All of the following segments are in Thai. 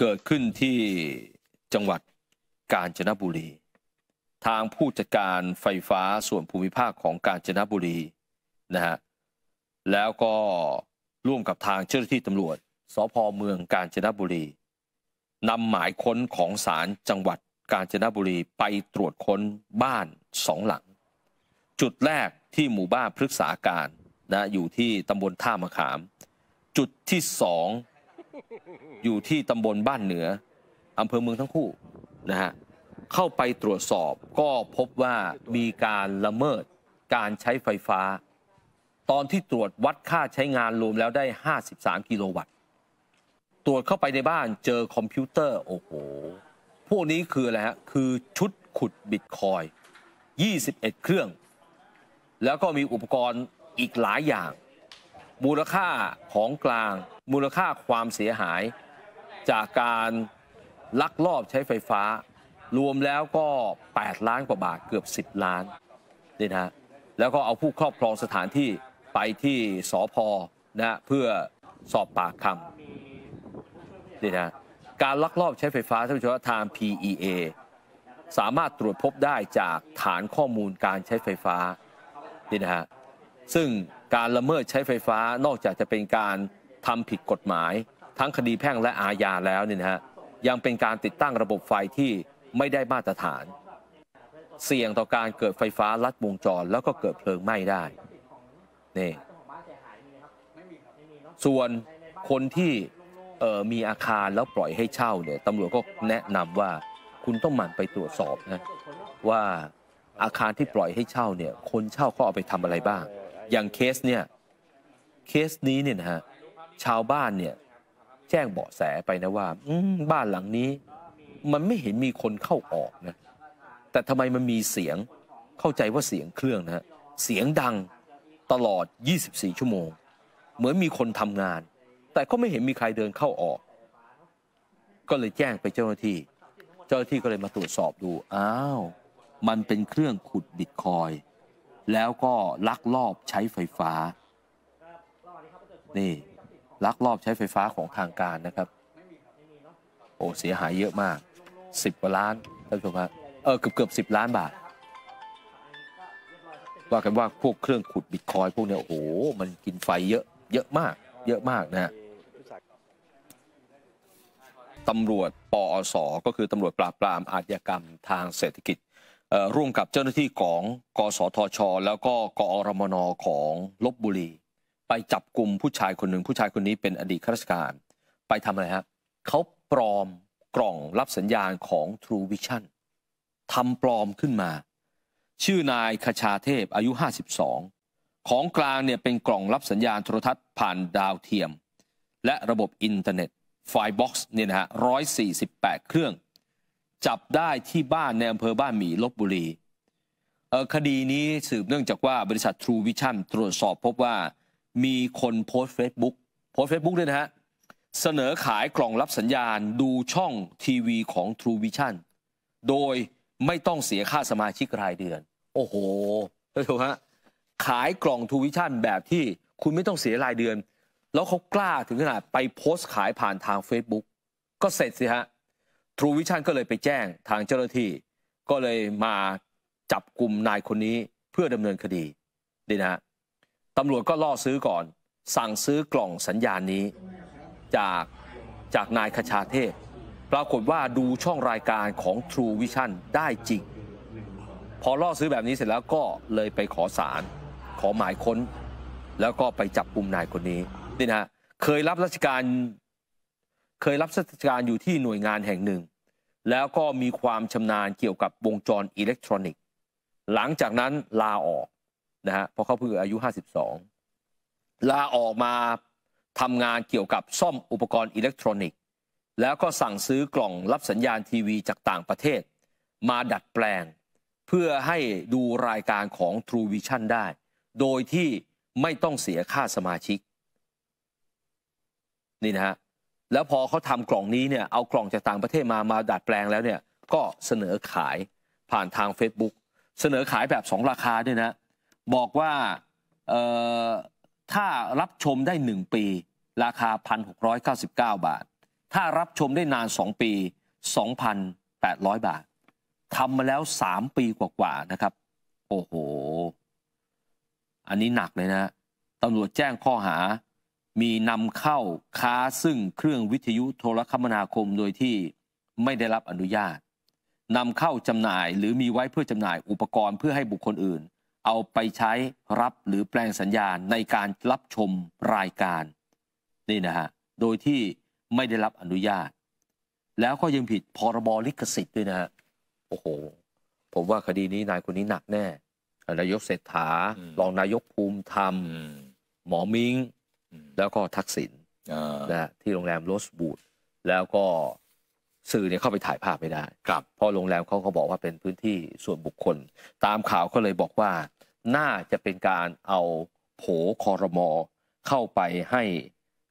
เกิดขึ้นที่จังหวัดกาญจนบุรี ทางผู้จัดการไฟฟ้าส่วนภูมิภาคของกาญจนบุรีนะฮะแล้วก็ร่วมกับทางเจ้าหน้าที่ตำรวจสพเมืองกาญจนบุรีนำหมายค้นของศาลจังหวัดกาญจนบุรีไปตรวจค้นบ้านสองหลัง จุดแรกที่หมู่บ้านพฤกษาการนะอยู่ที่ตำบลท่ามะขาม จุดที่สองอยู่ที่ตำบลบ้านเหนืออำเภอเมืองทั้งคู่นะฮะเข้าไปตรวจสอบก็พบว่ามีการละเมิดการใช้ไฟฟ้า ตอนที่ตรวจวัดค่าใช้งานรวมแล้วได้ 53 กิโลวัตต์ตรวจเข้าไปในบ้านเจอคอมพิวเตอร์โอ้โหพวกนี้คืออะไรฮะคือชุดขุดบิตคอย21 เครื่อง แล้วก็มีอุปกรณ์อีกหลายอย่าง มูลค่าของกลางมูลค่าความเสียหายจากการลักลอบใช้ไฟฟ้า รวมแล้วก็ 8 ล้านกว่าบาทเกือบ 10 ล้านนี่นะแล้วก็เอาผู้ครอบครองสถานที่ไปที่สอพอนะเพื่อสอบปากคำนี่นะการลักลอบใช้ไฟฟ้าท่านผู้ชมทาง PEA สามารถตรวจพบได้จากฐานข้อมูลการใช้ไฟฟ้านี่นะฮะซึ่งการละเมิดใช้ไฟฟ้านอกจากจะเป็นการทำผิดกฎหมาย ทั้งคดีแพ่งและอาญาแล้วเนี่ยนะฮะยังเป็นการติดตั้งระบบไฟที่ไม่ได้มาตรฐาน เสี่ยงต่อการเกิดไฟฟ้าลัดวงจรแล้วก็เกิดเพลิงไหม้ได้นี่ส่วนคนที่มีอาคารแล้วปล่อยให้เช่าเนี่ยตำรวจก็แนะนำว่าคุณต้องหมั่นไปตรวจสอบนะว่าอาคารที่ปล่อยให้เช่าเนี่ย คนเช่าเขาเอาไปทำอะไรบ้าง อย่างเคสเนี่ยเคสนี้เนี่ยนะฮะชาวบ้านเนี่ย แจ้งเบาะแสไปนะว่าบ้านหลังนี้ มันไม่เห็นมีคนเข้าออกนะ แต่ทำไมมันมีเสียงเข้าใจว่าเสียงเครื่องนะเสียงดังตลอด 24 ชั่วโมง เหมือนมีคนทำงาน แต่ก็ไม่เห็นมีใครเดินเข้าออก ก็เลยแจ้งไปเจ้าหน้าที่ เจ้าหน้าที่ก็เลยมาตรวจสอบดูอ้าวมันเป็นเครื่องขุดบิตคอย แล้วก็ลักลอบใช้ไฟฟ้านี่ลักลอบใช้ไฟฟ้าของทางการนะครับโอ้เสียหายเยอะมาก10กว่าล้านท่านผู้ชมครับเออเกือบเกือบสิบล้านบาทว่ากันว่าพวกเครื่องขุดบิตคอยพวกเนี้ยโอ้โหมันกินไฟเยอะเยอะมากเยอะมากนะฮะตำรวจปอสก็คือตำรวจปราบปรามอาชญากรรมทางเศรษฐกิจร่วมกับเจ้าหน้าที่ของกสทช แล้วก็กอรมนของลบบุรีไปจับกลุ่มผู้ชายคนหนึ่งผู้ชายคนนี้เป็นอดีตข้าราชการไปทำอะไรฮะเขาปลอมกล่องรับสัญญาณของ True Vision ทำปลอมขึ้นมา ชื่อนายคชาเทพอายุ 52 ของกลางเนี่ยเป็นกล่องรับสัญญาณโทรทัศน์ผ่านดาวเทียม และระบบอินเทอร์เน็ตไฟบ็อกซ์เนี่ยนะฮะ148เครื่อง จับได้ที่บ้านในอำเภอบ้านหมีลบบุรีคดีนี้สืบเนื่องจากว่าบริษัท True Vision ตรวจสอบพบว่ามีคนโพสต์เฟซบุ๊กโพสต์เฟซบุ๊กด้วยนะฮะเสนอขายกล่องรับสัญญาณดูช่องทีวีของ True Vision โดยไม่ต้องเสียค่าสมาชิกรายเดือน โอ้โหเฮู้ยฮะขายกล่อง True Vision แบบที่คุณไม่ต้องเสียรายเดือน แล้วเขากล้าถึงขนาดไปโพสต์ขายผ่านทาง Facebook ก็เสร็จสิฮะ True Vision ก็เลยไปแจ้งทางเจ้าหน้าที่ก็เลยมาจับกลุ่มนายคนนี้เพื่อดำเนินคดีดีนะฮะตำรวจก็ล่อซื้อก่อนสั่งซื้อกล่องสัญญาณนี้จากจากนายคชาเทพปรากฏว่าดูช่องรายการของ True Vision ได้จริงพอล่อซื้อแบบนี้เสร็จแล้วก็เลยไปขอสารขอหมายค้น แล้วก็ไปจับกลุ่มนายคนนี้นี่นะเคยรับราชการเคยรับราชการอยู่ที่หน่วยงานแห่งหนึ่ง แล้วก็มีความชำนาญเกี่ยวกับวงจรอิเล็กทรอนิกส์ หลังจากนั้นลาออกนะฮะเพราะเขาเพิ่งอายุ 52 ลาออกมาทำงานเกี่ยวกับซ่อมอุปกรณ์อิเล็กทรอนิกส์ แล้วก็สั่งซื้อกล่องรับสัญญาณทีวีจากต่างประเทศ มาดัดแปลง เพื่อให้ดูรายการของ True Vision ได้ โดยที่ไม่ต้องเสียค่าสมาชิก นี่นะฮะแล้วพอเขาทำกล่องนี้เนี่ยเอากล่องจากต่างประเทศมามาดัดแปลงแล้วเนี่ยก็เสนอขายผ่านทาง Facebook เสนอขายแบบ 2 ราคาด้วยนะบอกว่าถ้ารับชมได้ 1 ปี ราคา 1,699 บาท ถ้ารับชมได้นาน 2 ปี 2,800 บาททำมาแล้ว 3 ปีกว่าๆนะครับโอ้โห อันนี้หนักเลยนะตำรวจแจ้งข้อหามีนำเข้าค้าซึ่งเครื่องวิทยุโทรคมนาคมโดยที่ไม่ได้รับอนุญาตนำเข้าจำหน่ายหรือมีไว้เพื่อจำหน่ายอุปกรณ์เพื่อให้บุคคลอื่นเอาไปใช้รับหรือแปลงสัญญาในการรับชมรายการ นี่นะฮะ โดยที่ไม่ได้รับอนุญาต แล้วก็ยังผิดพรบลิขสิทธิ์ด้วยนะฮะ โอ้โห ผมว่าคดีนี้ นายคนนี้หนักแน่นายกเศรษฐารองนายกภูมิธรรม หมอมิงแล้วก็ทักษิณนะที่โรงแรมโรสบูดแล้วก็สื่อเนี่ยเข้าไปถ่ายภาพไม่ได้เพราะโรงแรมเขาเขาบอกว่าเป็นพื้นที่ส่วนบุคคล ตามข่าวก็เลยบอกว่าน่าจะเป็นการเอาโผคอรมอเข้าไปให้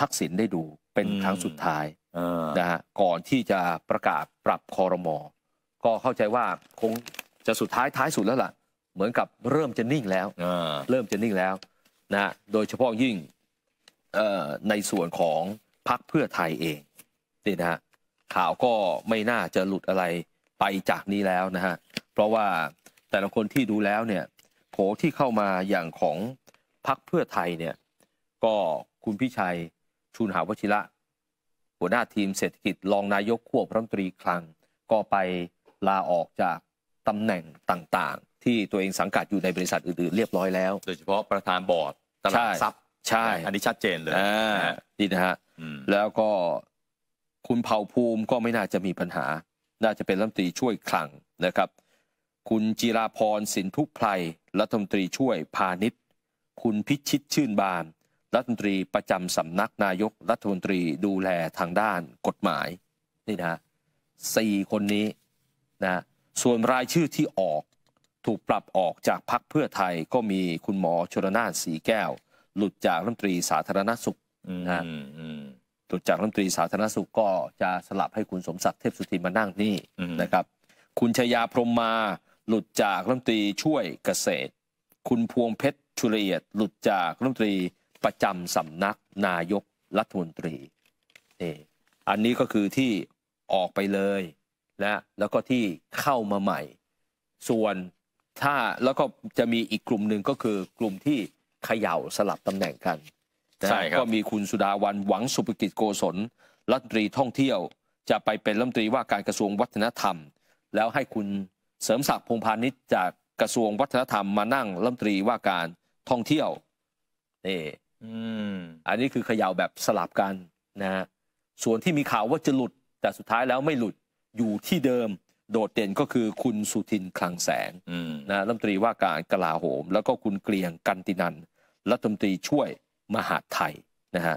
ทักษิณได้ดูเป็นครั้งสุดท้ายนะฮะก่อนที่จะประกาศปรับคอรมอ ก็เข้าใจว่าคงจะสุดท้ายท้ายสุดแล้วล่ะ เหมือนกับเริ่มจะนิ่งแล้วเริ่มจะนิ่งแล้วนะโดยเฉพาะยิ่งในส่วนของพรรคเพื่อไทยเองนี่นะฮะข่าวก็ไม่น่าจะหลุดอะไรไปจากนี้แล้วนะฮะเพราะว่าแต่ละคนที่ดูแล้วเนี่ยโผที่เข้ามาอย่างของพักเพื่อไทยเนี่ย ก็คุณพิชัยชุนหาวชิระหัวหน้าทีมเศรษฐกิจรองนายกควบรัฐมนตรีคลัง ก็ไปลาออกจากตำแหน่งต่าง ๆ ที่ตัวเองสังกัดอยู่ในบริษัทอื่น ๆ เรียบร้อยแล้ว โดยเฉพาะประธานบอร์ดตลาดทรัพย์ใช่อันนี้ชัดเจนเลยนี่นะฮะแล้วก็คุณเผ่าภูมิก็ไม่น่าจะมีปัญหา น่าจะเป็นรัฐมนตรีช่วยคลังนะครับคุณจิราพรสินทุไพรรัฐมนตรีช่วยพาณิชย์คุณพิชิตชื่นบานรัฐมนตรีประจำสำนักนายกรัฐมนตรีดูแลทางด้านกฎหมาย นี่นะสี่คนนี้นะส่วนรายชื่อที่ออก ถูกปรับออกจากพักเพื่อไทย ก็มีคุณหมอชรนานสีแก้ว หลุดจากรัฐมนตรีสาธารณสุขนะหลุดจากรัฐมนตรีสาธารณสุขก็จะสลับให้คุณสมศักดิ์เทพสุทินมานั่งนี่นะครับ คุณชยาพรมมาหลุดจากรัฐมนตรีช่วยเกษตร คุณพวงเพชรชุเอียดหลุดจากรัฐมนตรีประจำสำนัก นายกรัฐมนตรีเออันนี้ก็คือที่ออกไปเลยนะแล้วก็ที่เข้ามาใหม่ ส่วนถ้าแล้วก็จะมีอีกกลุ่มหนึ่งก็คือกลุ่มที่เขย่าสลับตำแหน่งกันับก็มีคุณสุดาวันหวังสุภกิจโกศล รัฐมนตรีท่องเที่ยว จะไปเป็นรัฐมนตรีว่าการกระทรวงวัฒนธรรม แล้วให้คุณเสริมศักดิ์พงพาณิชย์จากกระทรวงวัฒนธรรมมานั่งรัฐมนตรีว่าการท่องเที่ยวนี่อันนี้คือขย่าวแบบสลับกันนะฮะส่วนที่มีข่าวว่าจะหลุดแต่สุดท้ายแล้วไม่หลุดอยู่ที่เดิม โดดเด่นก็คือคุณสุทินคลังแสงนะรัฐมนตรีว่าการกลาโหม แล้วก็คุณเกรียงกันตินันรัฐมนตรีช่วยมหาไทยนะฮะ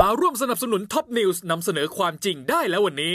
มาร่วมสนับสนุนท็อปนิวส์นำเสนอความจริงได้แล้ววันนี้